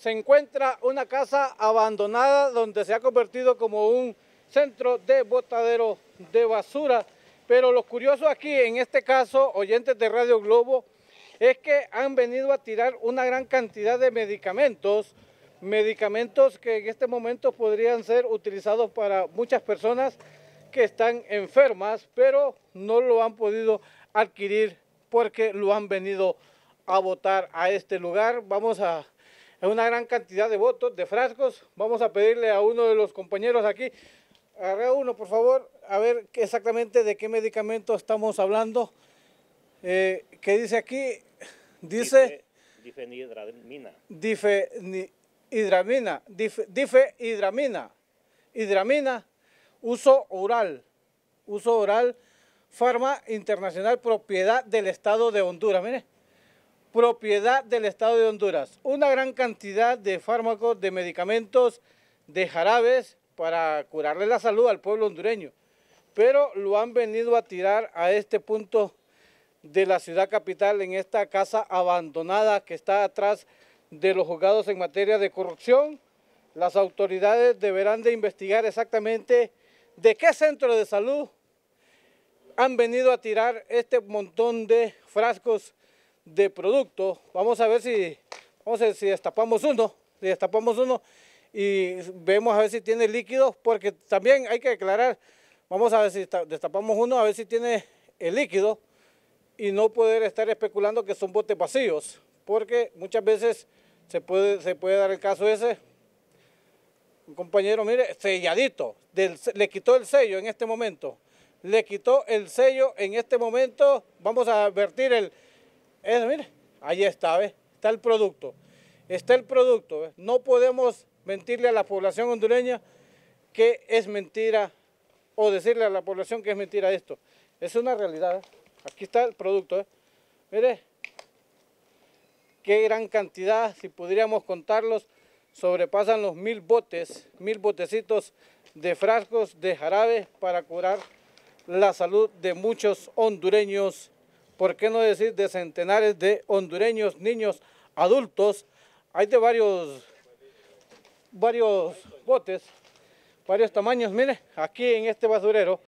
se encuentra una casa abandonada donde se ha convertido como un centro de botadero de basura. Pero lo curioso aquí, en este caso, oyentes de Radio Globo, es que han venido a tirar una gran cantidad de medicamentos, medicamentos que en este momento podrían ser utilizados para muchas personas que están enfermas, pero no lo han podido adquirir porque lo han venido a botar a este lugar. Vamos a es una gran cantidad de votos, de frascos. Vamos a pedirle a uno de los compañeros aquí, agarre uno por favor, a ver exactamente de qué medicamento estamos hablando. Eh, ¿Qué dice aquí? Dice... Difenidramina. Difenidramina. Difenidramina. Hidramina, uso oral. Uso oral, Farma Internacional, propiedad del Estado de Honduras. Mire, propiedad del Estado de Honduras. Una gran cantidad de fármacos, de medicamentos, de jarabes para curarle la salud al pueblo hondureño. Pero lo han venido a tirar a este punto de la ciudad capital, en esta casa abandonada que está atrás de los juzgados en materia de corrupción. Las autoridades deberán de investigar exactamente de qué centro de salud han venido a tirar este montón de frascos de producto. Vamos a ver si, vamos a ver si destapamos uno, si destapamos uno y vemos a ver si tiene líquido, porque también hay que aclarar, vamos a ver si destapamos uno, a ver si tiene el líquido y no poder estar especulando que son botes vacíos, porque muchas veces se puede, se puede dar el caso ese. Un compañero, mire, selladito, le quitó el sello en este momento, le quitó el sello en este momento, vamos a advertir el, ahí está, Está el producto. Está el producto, No podemos mentirle a la población hondureña que es mentira o decirle a la población que es mentira esto. Es una realidad. Aquí está el producto. Mire, qué gran cantidad, si pudiéramos contarlos, sobrepasan los mil botes, mil botecitos de frascos de jarabe para curar la salud de muchos hondureños por qué no decir de centenares de hondureños, niños, adultos. Hay de varios, varios botes, varios tamaños. Mire, aquí en este basurero